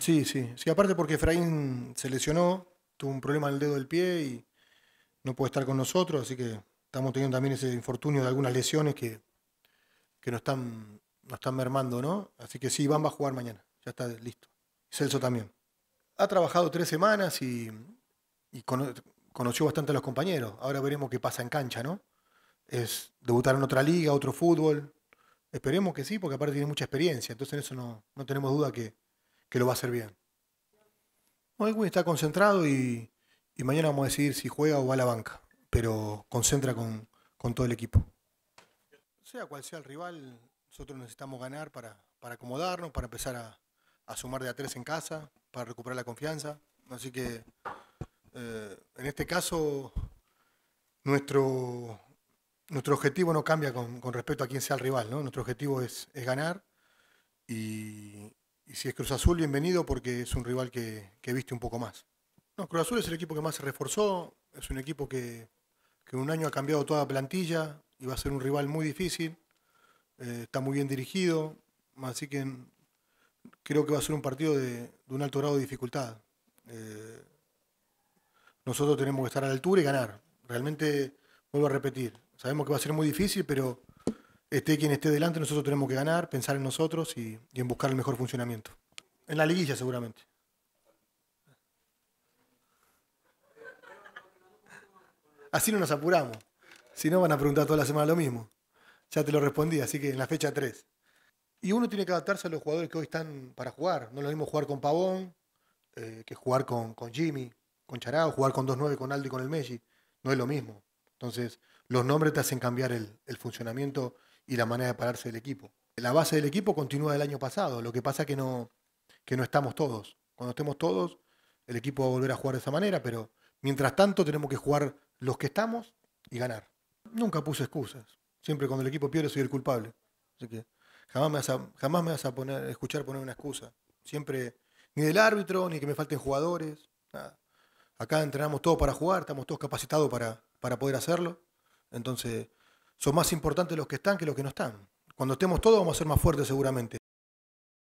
Sí, sí. Sí, aparte porque Efraín se lesionó, tuvo un problema en el dedo del pie y no puede estar con nosotros, así que estamos teniendo también ese infortunio de algunas lesiones que, que nos, están, nos están mermando, ¿no? Así que sí, Van a jugar mañana, ya está listo. Celso también. Ha trabajado tres semanas y, conoció bastante a los compañeros. Ahora veremos qué pasa en cancha, ¿no? Es debutar en otra liga, otro fútbol. Esperemos que sí, porque aparte tiene mucha experiencia, entonces en eso no, no tenemos duda que, que lo va a hacer bien. está concentrado y, mañana vamos a decidir si juega o va a la banca, pero concentra con, todo el equipo. Sea cual sea el rival, nosotros necesitamos ganar para, acomodarnos, para empezar a, sumar de a tres en casa, para recuperar la confianza. Así que eh, en este caso nuestro, objetivo no cambia con, respecto a quién sea el rival, ¿no? Nuestro objetivo es, es ganar y, y si es Cruz Azul, bienvenido porque es un rival que, viste un poco más. No, Cruz Azul es el equipo que más se reforzó, es un equipo que, un año ha cambiado toda la plantilla y va a ser un rival muy difícil. Eh, está muy bien dirigido, así que creo que va a ser un partido de, un alto grado de dificultad. Eh, nosotros tenemos que estar a la altura y ganar. Realmente, vuelvo a repetir, sabemos que va a ser muy difícil, pero esté quien esté delante, nosotros tenemos que ganar, pensar en nosotros y, en buscar el mejor funcionamiento. En la liguilla seguramente. Así no nos apuramos. Si no, van a preguntar toda la semana lo mismo. Ya te lo respondí, así que en la fecha 3. Y uno tiene que adaptarse a los jugadores que hoy están para jugar. No es lo mismo jugar con Pavón eh, que jugar con, Jimmy, con Charao, jugar con 2-9 con Aldi y con el Messi. No es lo mismo. Entonces, los nombres te hacen cambiar el, el funcionamiento y la manera de pararse del equipo. La base del equipo continúa del año pasado, lo que pasa que no, que no estamos todos. Cuando estemos todos, el equipo va a volver a jugar de esa manera, pero mientras tanto tenemos que jugar los que estamos y ganar. Nunca puse excusas. Siempre cuando el equipo pierde soy el culpable. Así que jamás me vas a, jamás me vas a poner, escuchar poner una excusa. Siempre ni del árbitro, ni que me falten jugadores, nada. Acá entrenamos todos para jugar, estamos todos capacitados para, para poder hacerlo. Entonces, son más importantes los que están que los que no están. Cuando estemos todos vamos a ser más fuertes seguramente.